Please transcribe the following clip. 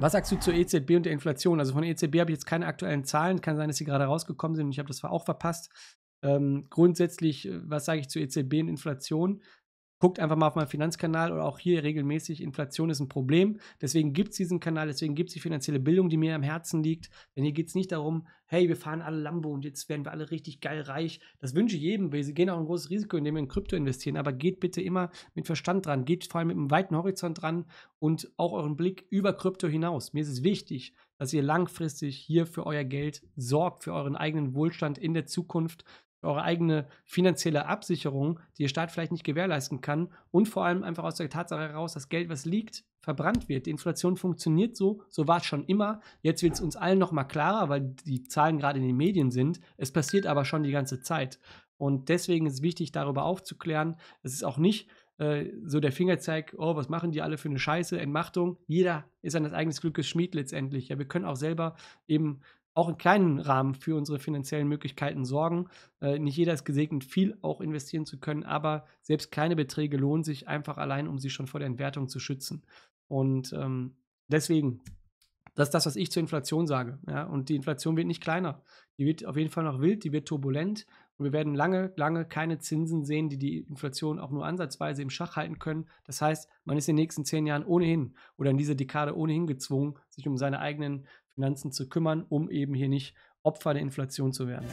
Was sagst du zur EZB und der Inflation? Also von EZB habe ich jetzt keine aktuellen Zahlen. Kann sein, dass sie gerade rausgekommen sind. und Ich habe das auch verpasst. Ähm, grundsätzlich, äh, was sage ich zu EZB und Inflation? Guckt einfach mal auf meinen Finanzkanal oder auch hier regelmäßig. Inflation ist ein Problem. Deswegen gibt es diesen Kanal, deswegen gibt es die finanzielle Bildung, die mir am Herzen liegt. Denn hier geht es nicht darum, hey, wir fahren alle Lambo und jetzt werden wir alle richtig geil reich. Das wünsche ich jedem. weil sie gehen auch ein großes Risiko, indem wir in Krypto investieren. Aber geht bitte immer mit Verstand dran. Geht vor allem mit einem weiten Horizont dran und auch euren Blick über Krypto hinaus. Mir ist es wichtig, dass ihr langfristig hier für euer Geld sorgt, für euren eigenen Wohlstand in der Zukunft eure eigene finanzielle Absicherung, die der Staat vielleicht nicht gewährleisten kann und vor allem einfach aus der Tatsache heraus, dass Geld, was liegt, verbrannt wird. Die Inflation funktioniert so, so war es schon immer. Jetzt wird es uns allen noch mal klarer, weil die Zahlen gerade in den Medien sind. Es passiert aber schon die ganze Zeit. Und deswegen ist es wichtig, darüber aufzuklären. Es ist auch nicht äh, so der Fingerzeig, oh, was machen die alle für eine Scheiße, Entmachtung. Jeder ist an das eigenes Glückes Schmied letztendlich. Ja, wir können auch selber eben auch in kleinen Rahmen für unsere finanziellen Möglichkeiten sorgen. Äh, nicht jeder ist gesegnet, viel auch investieren zu können, aber selbst kleine Beträge lohnen sich einfach allein, um sie schon vor der Entwertung zu schützen. Und ähm, deswegen, das ist das, was ich zur Inflation sage. Ja? Und die Inflation wird nicht kleiner. Die wird auf jeden Fall noch wild, die wird turbulent. Und wir werden lange, lange keine Zinsen sehen, die die Inflation auch nur ansatzweise im Schach halten können. Das heißt, man ist in den nächsten zehn Jahren ohnehin oder in dieser Dekade ohnehin gezwungen, sich um seine eigenen Finanzen zu kümmern, um eben hier nicht Opfer der Inflation zu werden.